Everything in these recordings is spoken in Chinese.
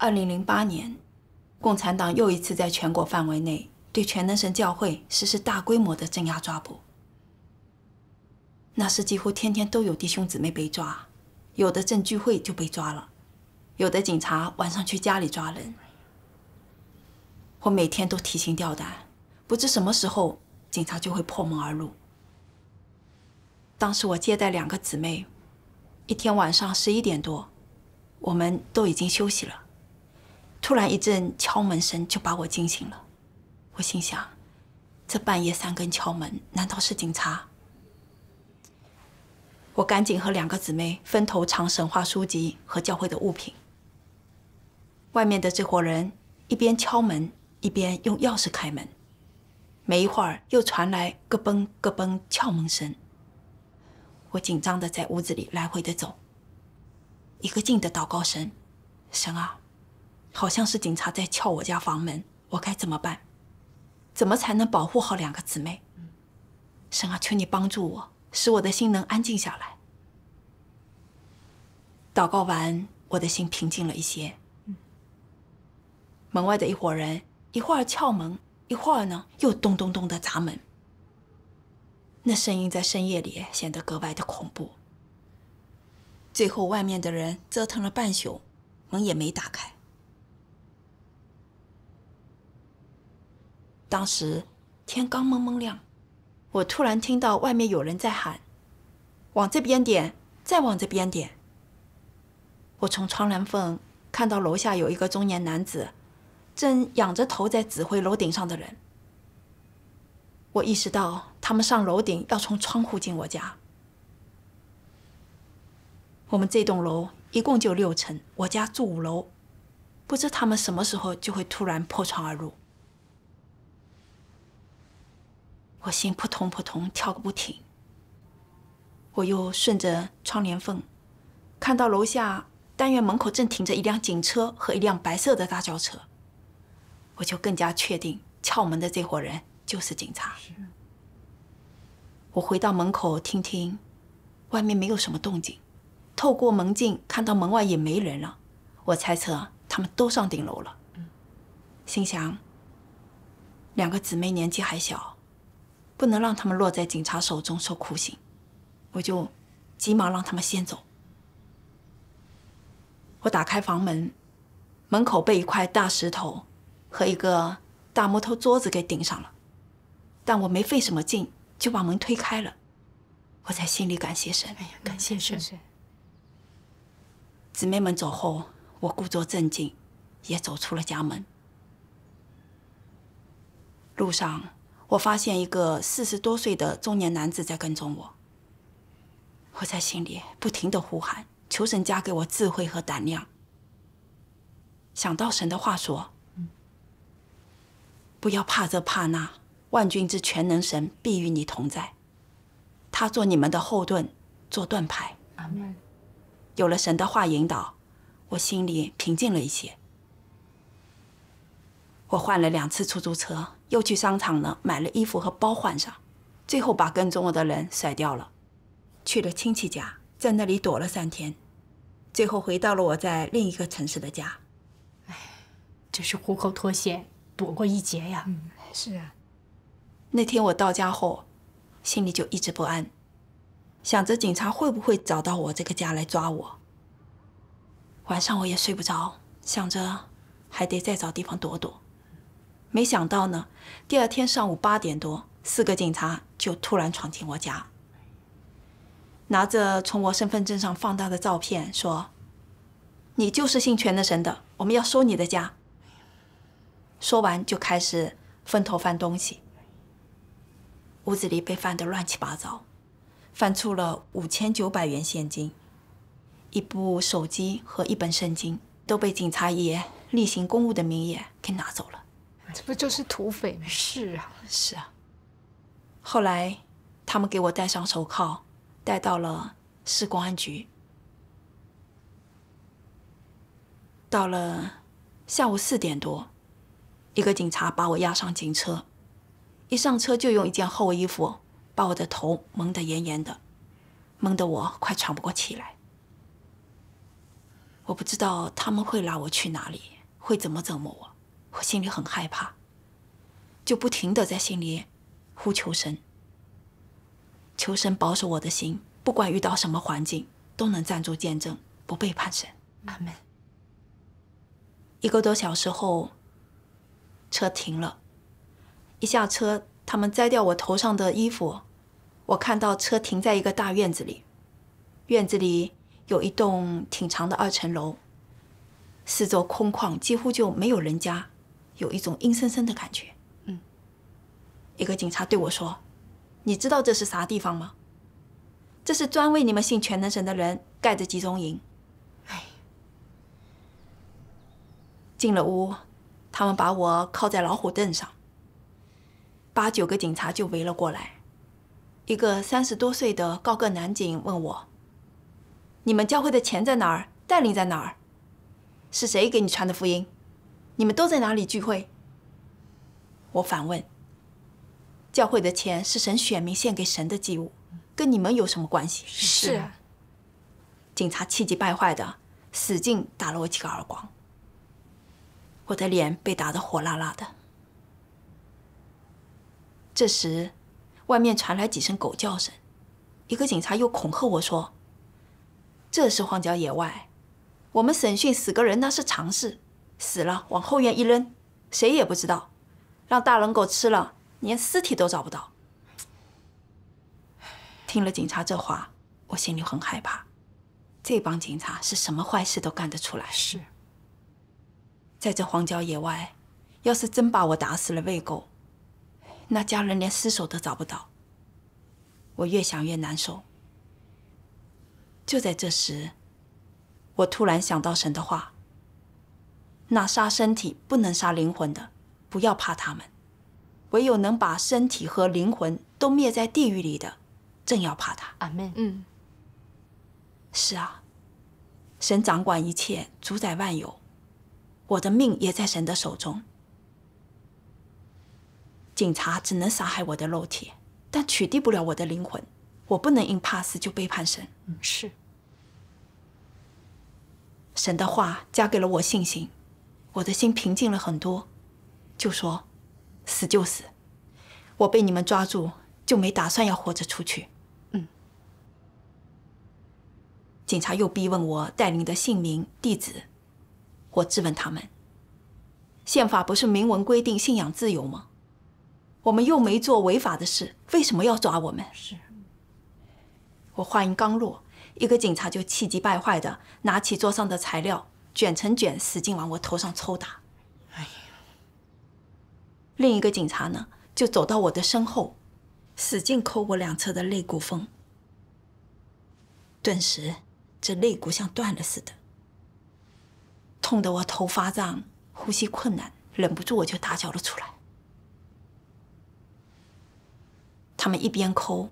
二零零八年，共产党又一次在全国范围内对全能神教会实施大规模的镇压抓捕。那时几乎天天都有弟兄姊妹被抓，有的正聚会就被抓了，有的警察晚上去家里抓人。我每天都提心吊胆，不知什么时候警察就会破门而入。当时我接待两个姊妹，一天晚上十一点多，我们都已经休息了。突然一阵敲门声就把我惊醒了，我心想，这半夜三更敲门，难道是警察？我赶紧和两个姊妹分头藏神话书籍和教会的物品。外面的这伙人一边敲门，一边用钥匙开门，没一会儿又传来咯嘣咯嘣撬门声。我紧张的在屋子里来回的走，一个劲的祷告声：“神啊！好像是警察在撬我家房门，我该怎么办？怎么才能保护好两个姊妹？神啊，求你帮助我，使我的心能安静下来。祷告完，我的心平静了一些。门外的一伙人一会儿撬门，一会儿呢又咚咚咚的砸门，那声音在深夜里显得格外的恐怖。最后，外面的人折腾了半宿，门也没打开。当时天刚蒙蒙亮，我突然听到外面有人在喊：“往这边点，再往这边点。”我从窗帘缝看到楼下有一个中年男子，正仰着头在指挥楼顶上的人。我意识到他们上楼顶要从窗户进我家。我们这栋楼一共就六层，我家住五楼，不知他们什么时候就会突然破窗而入。我心扑通扑通跳个不停。我又顺着窗帘缝，看到楼下单元门口正停着一辆警车和一辆白色的大轿车，我就更加确定撬门的这伙人就是警察。我回到门口听听，外面没有什么动静，透过门镜看到门外也没人了，我猜测他们都上顶楼了。心想，两个姊妹年纪还小。不能让他们落在警察手中受酷刑，我就急忙让他们先走。我打开房门，门口被一块大石头和一个大木头桌子给顶上了，但我没费什么劲就把门推开了。我在心里感谢神，哎呀，感谢神！姊妹们走后，我故作镇静，也走出了家门。路上。我发现一个四十多岁的中年男子在跟踪我。我在心里不停的呼喊，求神加给我智慧和胆量。想到神的话说：“不要怕这怕那，万军之全能神必与你同在，他做你们的后盾，做盾牌。”有了神的话引导，我心里平静了一些。我换了两次出租车。又去商场呢买了衣服和包换上，最后把跟踪我的人甩掉了，去了亲戚家，在那里躲了三天，最后回到了我在另一个城市的家。哎，真是虎口脱险，躲过一劫呀！是啊，那天我到家后，心里就一直不安，想着警察会不会找到我这个家来抓我。晚上我也睡不着，想着还得再找地方躲躲。没想到呢，第二天上午八点多，四个警察就突然闯进我家，拿着从我身份证上放大的照片说：“你就是姓全的神的，我们要收你的家。”说完就开始分头翻东西，屋子里被翻得乱七八糟，翻出了五千九百元现金、一部手机和一本圣经，都被警察爷例行公务的名义给拿走了。这不就是土匪吗？是啊，是啊。后来，他们给我戴上手铐，带到了市公安局。到了下午四点多，一个警察把我押上警车，一上车就用一件厚衣服把我的头蒙得严严的，蒙得我快喘不过气来。我不知道他们会拉我去哪里，会怎么折磨我。我心里很害怕，就不停的在心里呼求神。求神保守我的心，不管遇到什么环境，都能站住见证，不背叛神。阿门。一个多小时后，车停了，一下车，他们摘掉我头上的衣服，我看到车停在一个大院子里，院子里有一栋挺长的二层楼，四周空旷，几乎就没有人家。有一种阴森森的感觉。嗯，一个警察对我说：“你知道这是啥地方吗？这是专为你们信全能神的人盖的集中营。”哎，进了屋，他们把我靠在老虎凳上。八九个警察就围了过来，一个三十多岁的高个男警问我：“你们教会的钱在哪儿？带领在哪儿？是谁给你传的福音？”你们都在哪里聚会？我反问。教会的钱是神选民献给神的祭物，跟你们有什么关系？是。警察气急败坏的，使劲打了我几个耳光。我的脸被打得火辣辣的。这时，外面传来几声狗叫声，一个警察又恐吓我说：“这是荒郊野外，我们审讯死个人那是常事。”死了，往后院一扔，谁也不知道，让大狼狗吃了，连尸体都找不到。听了警察这话，我心里很害怕，这帮警察是什么坏事都干得出来。是，在这荒郊野外，要是真把我打死了喂狗，那家人连尸首都找不到。我越想越难受。就在这时，我突然想到神的话。那杀身体不能杀灵魂的，不要怕他们；唯有能把身体和灵魂都灭在地狱里的，正要怕他。阿门。嗯，是啊，神掌管一切，主宰万有，我的命也在神的手中。警察只能杀害我的肉体，但取缔不了我的灵魂。我不能因怕死就背叛神。嗯，是。神的话加给了我信心。我的心平静了很多，就说：“死就死，我被你们抓住就没打算要活着出去。”嗯。警察又逼问我带领的姓名、地址，我质问他们：“宪法不是明文规定信仰自由吗？我们又没做违法的事，为什么要抓我们？”是。我话音刚落，一个警察就气急败坏的拿起桌上的材料。卷成卷，使劲往我头上抽打。哎呀！另一个警察呢，就走到我的身后，使劲抠我两侧的肋骨缝。顿时，这肋骨像断了似的，痛得我头发胀，呼吸困难，忍不住我就大叫了出来。他们一边抠，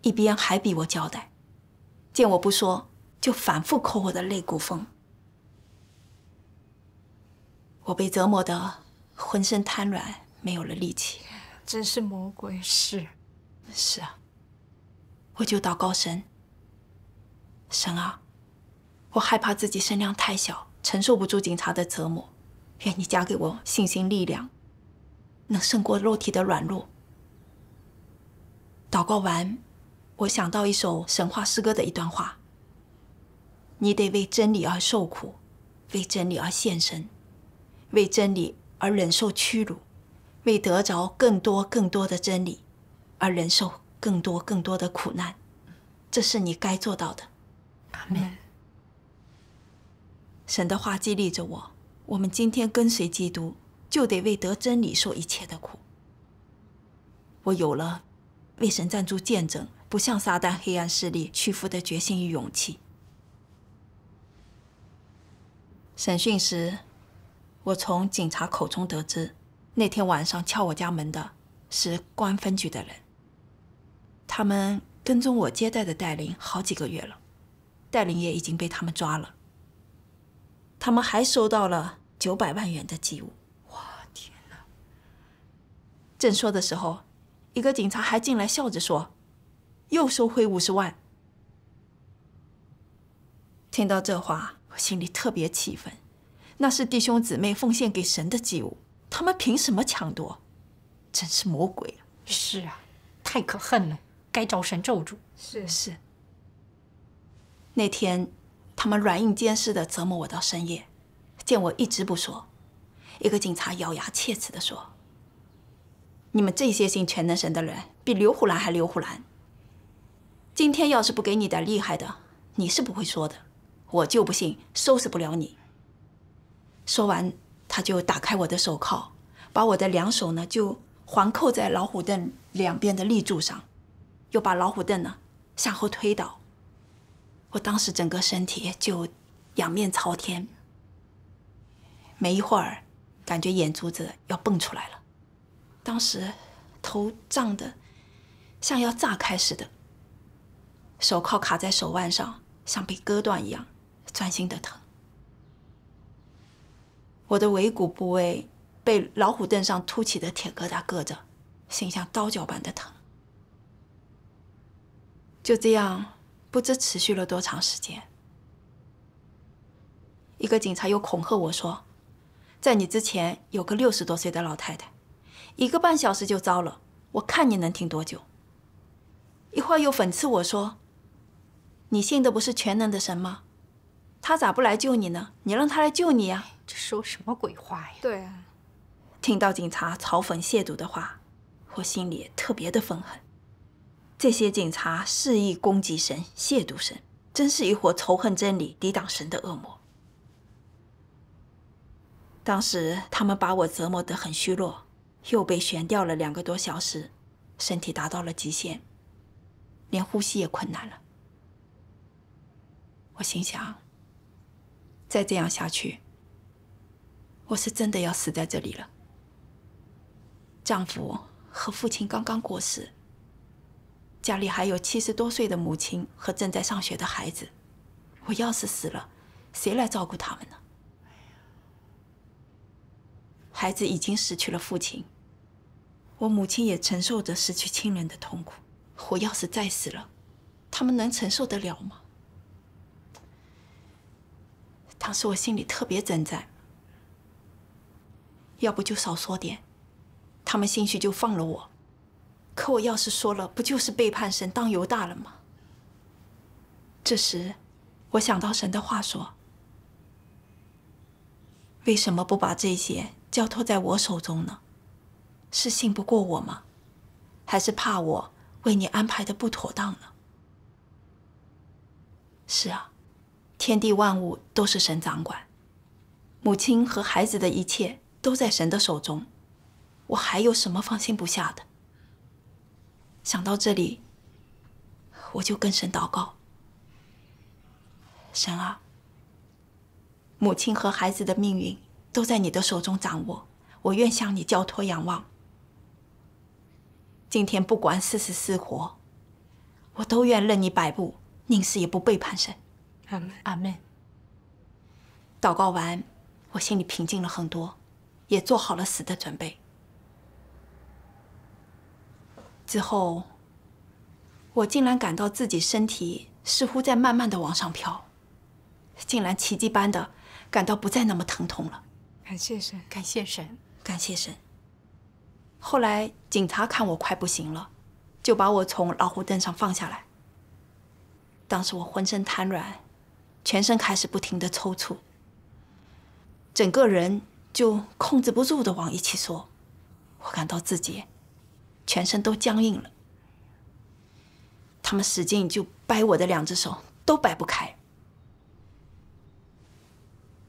一边还逼我交代。见我不说，就反复抠我的肋骨缝。我被折磨的浑身瘫软，没有了力气，真是魔鬼！是，是啊。我就祷告神。神啊，我害怕自己身量太小，承受不住警察的折磨，愿你加给我信心力量，能胜过肉体的软弱。祷告完，我想到一首神话诗歌的一段话：你得为真理而受苦，为真理而献身。为真理而忍受屈辱，为得着更多更多的真理而忍受更多更多的苦难，这是你该做到的。阿门。神的话激励着我，我们今天跟随基督，就得为得真理受一切的苦。我有了为神赞助见证、不向撒旦黑暗势力屈服的决心与勇气。审讯时。我从警察口中得知，那天晚上敲我家门的是公安分局的人。他们跟踪我接待的戴林好几个月了，戴林也已经被他们抓了。他们还收到了九百万元的寄物。哇，天哪！正说的时候，一个警察还进来笑着说：“又收回五十万。”听到这话，我心里特别气愤。那是弟兄姊妹奉献给神的祭物，他们凭什么抢夺？真是魔鬼！是啊，太可恨了，该招神咒住。是是。那天，他们软硬兼施的折磨我到深夜，见我一直不说，一个警察咬牙切齿地说：“你们这些信全能神的人，比刘胡兰还刘胡兰。今天要是不给你点厉害的，你是不会说的。我就不信收拾不了你。”说完，他就打开我的手铐，把我的两手呢就环扣在老虎凳两边的立柱上，又把老虎凳呢向后推倒。我当时整个身体就仰面朝天。没一会儿，感觉眼珠子要蹦出来了，当时头胀的像要炸开似的，手铐卡在手腕上像被割断一样，钻心的疼。我的尾骨部位被老虎凳上凸起的铁疙瘩硌着，心像刀绞般的疼。就这样，不知持续了多长时间。一个警察又恐吓我说：“在你之前有个六十多岁的老太太，一个半小时就遭了。我看你能挺多久。”一会儿又讽刺我说：“你信的不是全能的神吗？他咋不来救你呢？你让他来救你呀！”这说什么鬼话呀！对啊，听到警察嘲讽、亵渎的话，我心里特别的愤恨。这些警察肆意攻击神、亵渎神，真是一伙仇恨真理、抵挡神的恶魔。当时他们把我折磨得很虚弱，又被悬吊了两个多小时，身体达到了极限，连呼吸也困难了。我心想：再这样下去。我是真的要死在这里了。丈夫和父亲刚刚过世，家里还有七十多岁的母亲和正在上学的孩子，我要是死了，谁来照顾他们呢？孩子已经失去了父亲，我母亲也承受着失去亲人的痛苦，我要是再死了，他们能承受得了吗？当时我心里特别挣扎。要不就少说点，他们兴许就放了我。可我要是说了，不就是背叛神、当犹大了吗？这时，我想到神的话说：“为什么不把这些交托在我手中呢？是信不过我吗？还是怕我为你安排的不妥当呢？”是啊，天地万物都是神掌管，母亲和孩子的一切。都在神的手中，我还有什么放心不下的？想到这里，我就跟神祷告：“神啊，母亲和孩子的命运都在你的手中掌握，我愿向你交托仰望。今天不管死死死活，我都愿任你摆布，宁死也不背叛神。”阿门。阿门。祷告完，我心里平静了很多。也做好了死的准备。之后，我竟然感到自己身体似乎在慢慢的往上飘，竟然奇迹般的感到不再那么疼痛了。感谢神，感谢神，感谢神。后来警察看我快不行了，就把我从老虎凳上放下来。当时我浑身瘫软，全身开始不停的抽搐，整个人。就控制不住的往一起缩，我感到自己全身都僵硬了。他们使劲就掰我的两只手，都掰不开。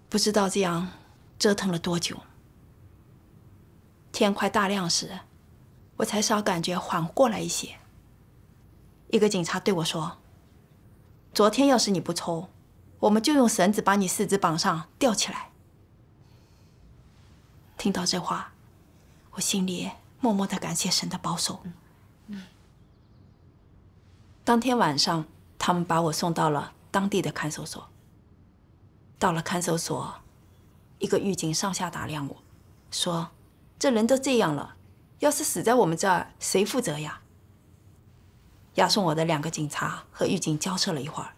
不知道这样折腾了多久，天快大亮时，我才稍感觉缓过来一些。一个警察对我说：“昨天要是你不抽，我们就用绳子把你四肢绑上吊起来。”听到这话，我心里默默的感谢神的保守。当天晚上，他们把我送到了当地的看守所。到了看守所，一个狱警上下打量我，说：“这人都这样了，要是死在我们这儿，谁负责呀？”押送我的两个警察和狱警交涉了一会儿，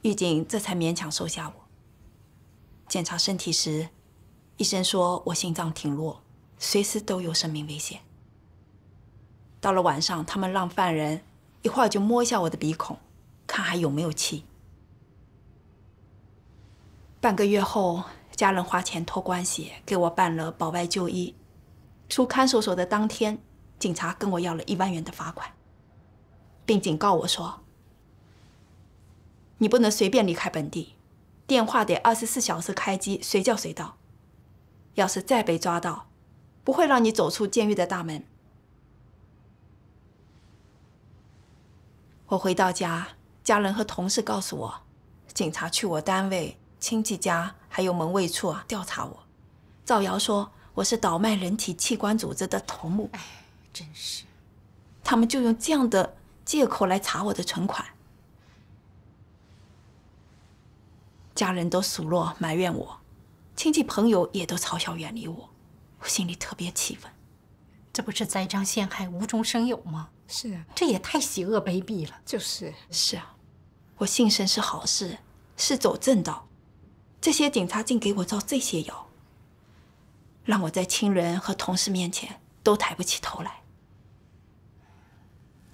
狱警这才勉强收下我。检查身体时。医生说我心脏停落，随时都有生命危险。到了晚上，他们让犯人一会儿就摸一下我的鼻孔，看还有没有气。半个月后，家人花钱托关系给我办了保外就医。出看守所的当天，警察跟我要了一万元的罚款，并警告我说：“你不能随便离开本地，电话得二十四小时开机，随叫随到。”要是再被抓到，不会让你走出监狱的大门。我回到家，家人和同事告诉我，警察去我单位、亲戚家还有门卫处啊调查我，造谣说我是倒卖人体器官组织的头目。哎，真是！他们就用这样的借口来查我的存款。家人都数落埋怨我。亲戚朋友也都嘲笑远离我，我心里特别气愤。这不是栽赃陷害、无中生有吗？是啊，这也太邪恶卑鄙了。就是。是啊，我信神是好事，是走正道。这些警察竟给我造这些谣，让我在亲人和同事面前都抬不起头来。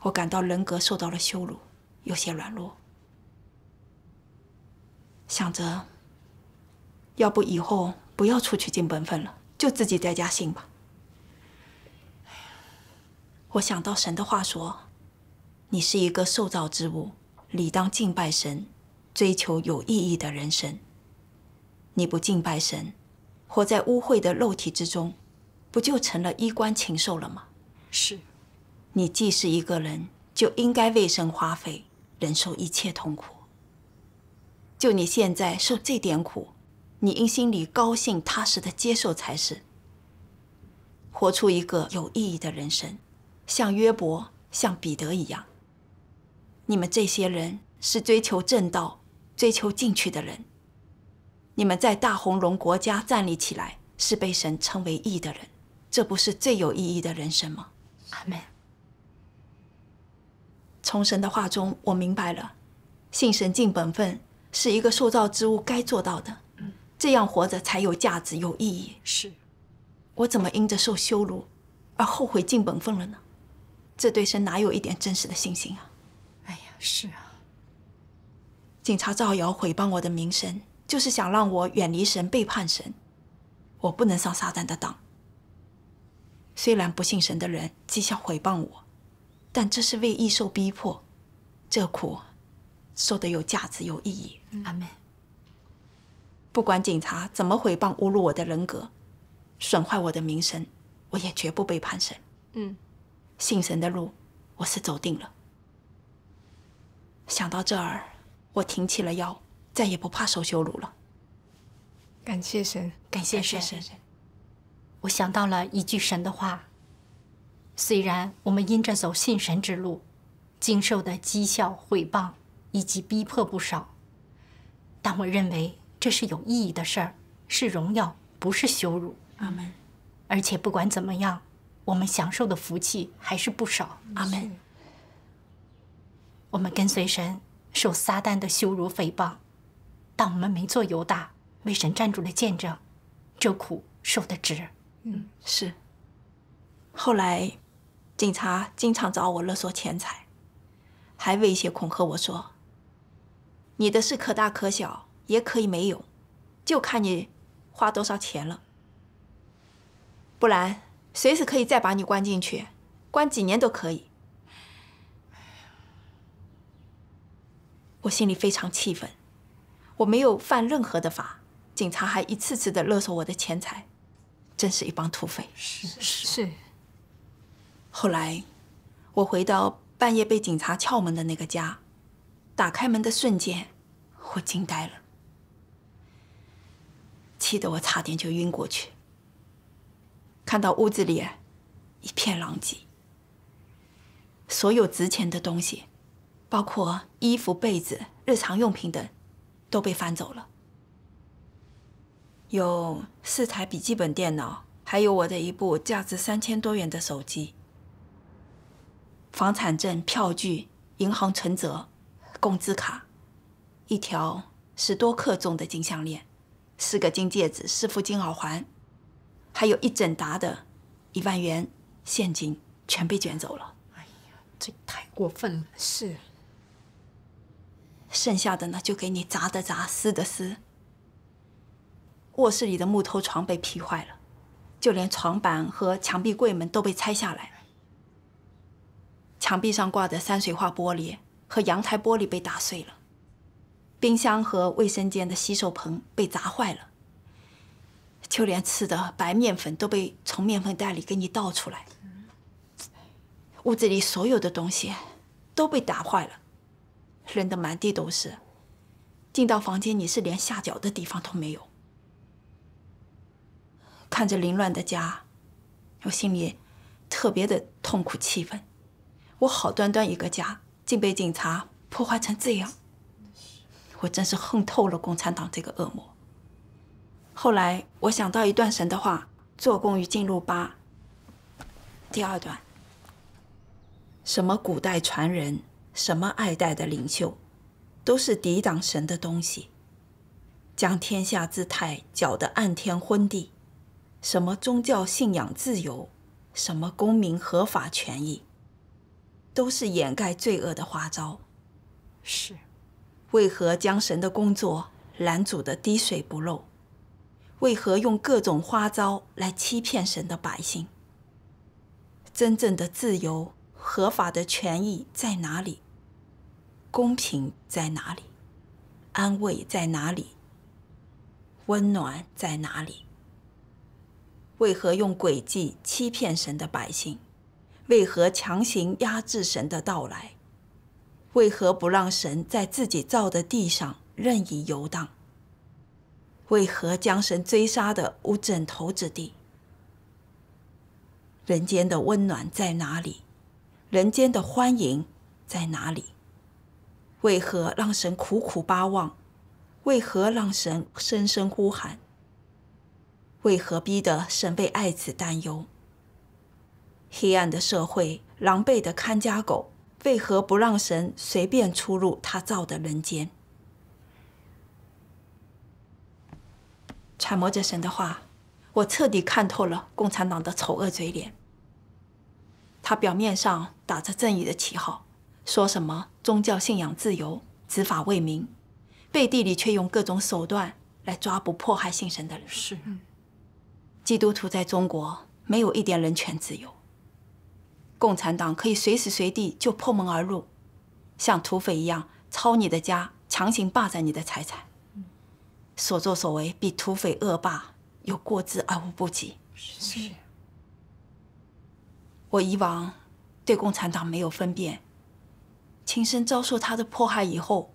我感到人格受到了羞辱，有些软弱。想着。要不以后不要出去尽本分了，就自己在家信吧。我想到神的话说：“你是一个受造之物，理当敬拜神，追求有意义的人生。你不敬拜神，活在污秽的肉体之中，不就成了衣冠禽兽了吗？”是，你既是一个人，就应该为神花费，忍受一切痛苦。就你现在受这点苦。你应心里高兴，踏实的接受才是。活出一个有意义的人生，像约伯、像彼得一样。你们这些人是追求正道、追求进取的人。你们在大红龙国家站立起来，是被神称为义的人。这不是最有意义的人生吗？阿门。从神的话中，我明白了，信神尽本分是一个塑造之物该做到的。这样活着才有价值、有意义。是，我怎么因着受羞辱而后悔尽本分了呢？这对神哪有一点真实的信心啊！哎呀，是啊。警察造谣毁谤我的名声，就是想让我远离神、背叛神。我不能上撒旦的当。虽然不信神的人讥笑毁谤我，但这是为异受逼迫，这苦受得有价值、有意义。阿门。不管警察怎么毁谤、侮辱我的人格，损坏我的名声，我也绝不背叛神。嗯，信神的路，我是走定了。想到这儿，我挺起了腰，再也不怕受羞辱了。感谢神，感谢神，谢神。我想到了一句神的话：虽然我们因着走信神之路，经受的讥笑、毁谤以及逼迫不少，但我认为。这是有意义的事儿，是荣耀，不是羞辱。阿门。而且不管怎么样，我们享受的福气还是不少。阿门。我们跟随神，受撒旦的羞辱诽谤，但我们没做犹大，为神站住了见证，这苦受的值。嗯，是。后来，警察经常找我勒索钱财，还威胁恐吓我说：“你的事可大可小。”也可以没有，就看你花多少钱了。不然，随时可以再把你关进去，关几年都可以。我心里非常气愤，我没有犯任何的法，警察还一次次的勒索我的钱财，真是一帮土匪。是是后来，我回到半夜被警察撬门的那个家，打开门的瞬间，我惊呆了。气得我差点就晕过去。看到屋子里一片狼藉，所有值钱的东西，包括衣服、被子、日常用品等，都被翻走了。有四台笔记本电脑，还有我的一部价值三千多元的手机、房产证、票据、银行存折、工资卡、一条十多克重的金项链。四个金戒指、四副金耳环，还有一整沓的，一万元现金全被卷走了。哎呀，这太过分了！是。剩下的呢，就给你砸的砸，撕的撕。卧室里的木头床被劈坏了，就连床板和墙壁柜门都被拆下来。墙壁上挂的山水画玻璃和阳台玻璃被打碎了。冰箱和卫生间的洗手盆被砸坏了，就连吃的白面粉都被从面粉袋里给你倒出来，屋子里所有的东西都被打坏了，扔得满地都是，进到房间你是连下脚的地方都没有。看着凌乱的家，我心里特别的痛苦气愤，我好端端一个家竟被警察破坏成这样。我真是恨透了共产党这个恶魔。后来我想到一段神的话，做工于进入八。第二段。什么古代传人，什么爱戴的领袖，都是抵挡神的东西，将天下姿态搅得暗天昏地。什么宗教信仰自由，什么公民合法权益，都是掩盖罪恶的花招。是。为何将神的工作拦阻得滴水不漏？为何用各种花招来欺骗神的百姓？真正的自由、合法的权益在哪里？公平在哪里？安慰在哪里？温暖在哪里？为何用诡计欺骗神的百姓？为何强行压制神的到来？为何不让神在自己造的地上任意游荡？为何将神追杀的无枕头之地？人间的温暖在哪里？人间的欢迎在哪里？为何让神苦苦巴望？为何让神声声呼喊？为何逼得神为爱子担忧？黑暗的社会，狼狈的看家狗。为何不让神随便出入他造的人间？揣摩着神的话，我彻底看透了共产党的丑恶嘴脸。他表面上打着正义的旗号，说什么宗教信仰自由、执法为民，背地里却用各种手段来抓捕迫害信神的人。是，基督徒在中国没有一点人权自由。共产党可以随时随地就破门而入，像土匪一样抄你的家，强行霸占你的财产。所作所为比土匪恶霸有过之而无不及。是。我以往对共产党没有分辨，亲身遭受他的迫害以后，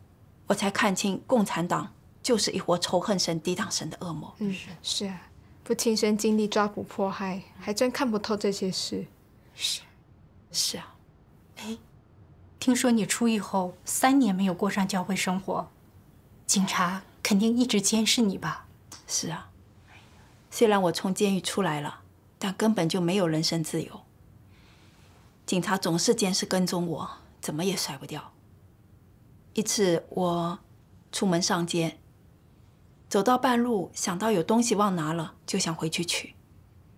我才看清共产党就是一伙仇恨神、抵挡神的恶魔。嗯，是啊，不亲身经历抓捕迫害，还真看不透这些事。是。是啊，哎，听说你出狱后三年没有过上教会生活，警察肯定一直监视你吧？是啊，虽然我从监狱出来了，但根本就没有人身自由，警察总是监视跟踪我，怎么也甩不掉。一次我出门上街，走到半路，想到有东西忘拿了，就想回去取。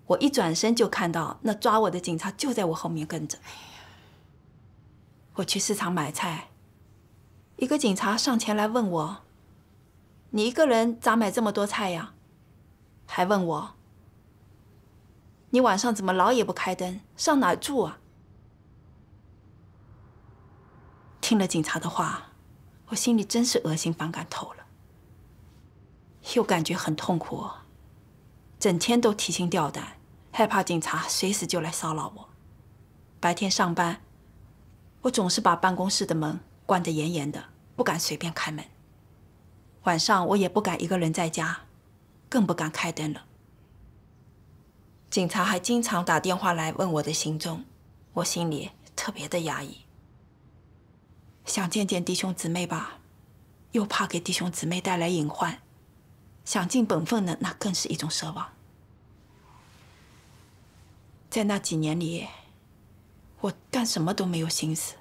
我一转身就看到那抓我的警察就在我后面跟着。我去市场买菜，一个警察上前来问我：“你一个人咋买这么多菜呀？”还问我：“你晚上怎么老也不开灯？上哪住啊？”听了警察的话，我心里真是恶心反感透了，又感觉很痛苦。整天都提心吊胆，害怕警察随时就来骚扰我。白天上班，我总是把办公室的门关得严严的，不敢随便开门。晚上我也不敢一个人在家，更不敢开灯了。警察还经常打电话来问我的行踪，我心里特别的压抑。想见见弟兄姊妹吧，又怕给弟兄姊妹带来隐患。想尽本分的，那更是一种奢望。在那几年里，我干什么都没有心思，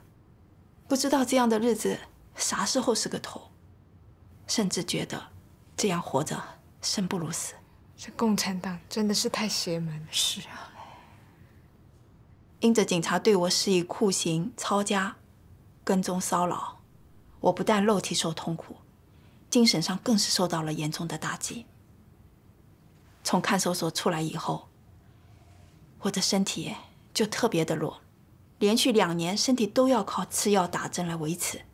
不知道这样的日子啥时候是个头，甚至觉得这样活着生不如死。这共产党真的是太邪门了。是啊，因着警察对我施以酷刑、抄家、跟踪骚扰，我不但肉体受痛苦。精神上更是受到了严重的打击。从看守所出来以后，我的身体就特别的弱，连续两年身体都要靠吃药打针来维持，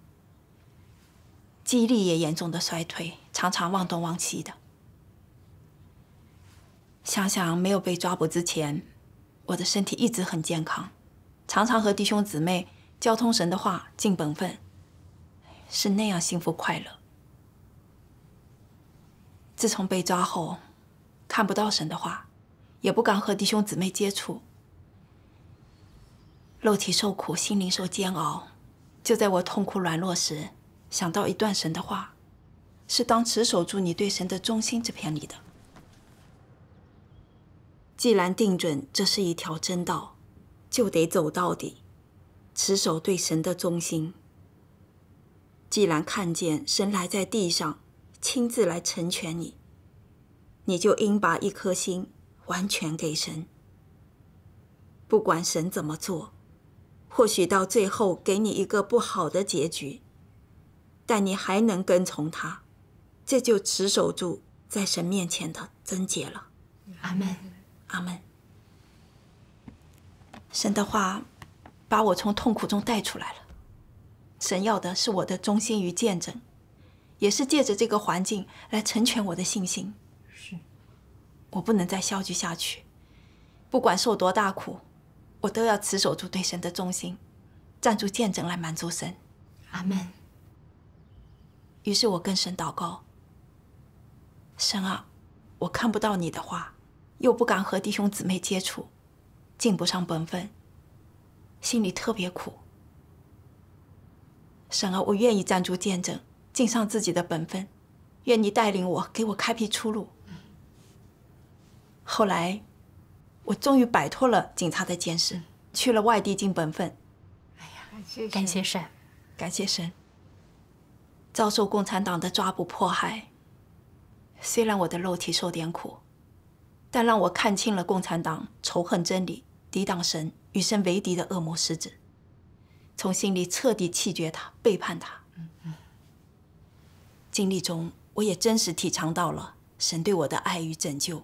记忆力也严重的衰退，常常忘东忘西的。想想没有被抓捕之前，我的身体一直很健康，常常和弟兄姊妹交通神的话，尽本分，是那样幸福快乐。自从被抓后，看不到神的话，也不敢和弟兄姊妹接触，肉体受苦，心灵受煎熬。就在我痛苦软弱时，想到一段神的话，是当持守住你对神的忠心这篇里的。既然定准这是一条真道，就得走到底，持守对神的忠心。既然看见神来在地上。亲自来成全你，你就应把一颗心完全给神。不管神怎么做，或许到最后给你一个不好的结局，但你还能跟从他，这就持守住在神面前的贞洁了。阿门，阿门。神的话把我从痛苦中带出来了。神要的是我的忠心与见证。也是借着这个环境来成全我的信心。是，我不能再消极下去，不管受多大苦，我都要持守住对神的忠心，站住见证来满足神。阿门。于是我跟神祷告：神啊，我看不到你的话，又不敢和弟兄姊妹接触，尽不上本分，心里特别苦。神啊，我愿意站住见证。尽上自己的本分，愿你带领我，给我开辟出路。后来，我终于摆脱了警察的监视，去了外地尽本分。哎呀，感谢神，感谢神。遭受共产党的抓捕迫害，虽然我的肉体受点苦，但让我看清了共产党仇恨真理、抵挡神与神为敌的恶魔实质，从心里彻底弃绝他、背叛他。经历中，我也真实体尝到了神对我的爱与拯救。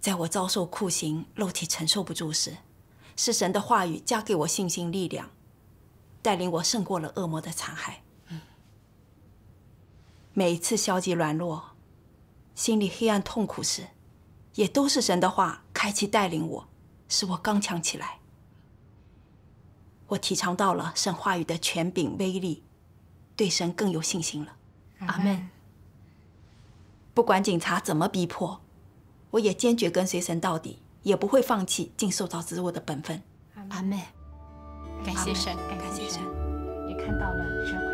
在我遭受酷刑、肉体承受不住时，是神的话语加给我信心力量，带领我胜过了恶魔的残害。每一次消极软弱、心里黑暗痛苦时，也都是神的话开启带领我，使我刚强起来。我体尝到了神话语的权柄威力。对神更有信心了，阿门。不管警察怎么逼迫，我也坚决跟随神到底，也不会放弃尽受造之物的本分。阿门。感谢神，感谢神，也看到了神。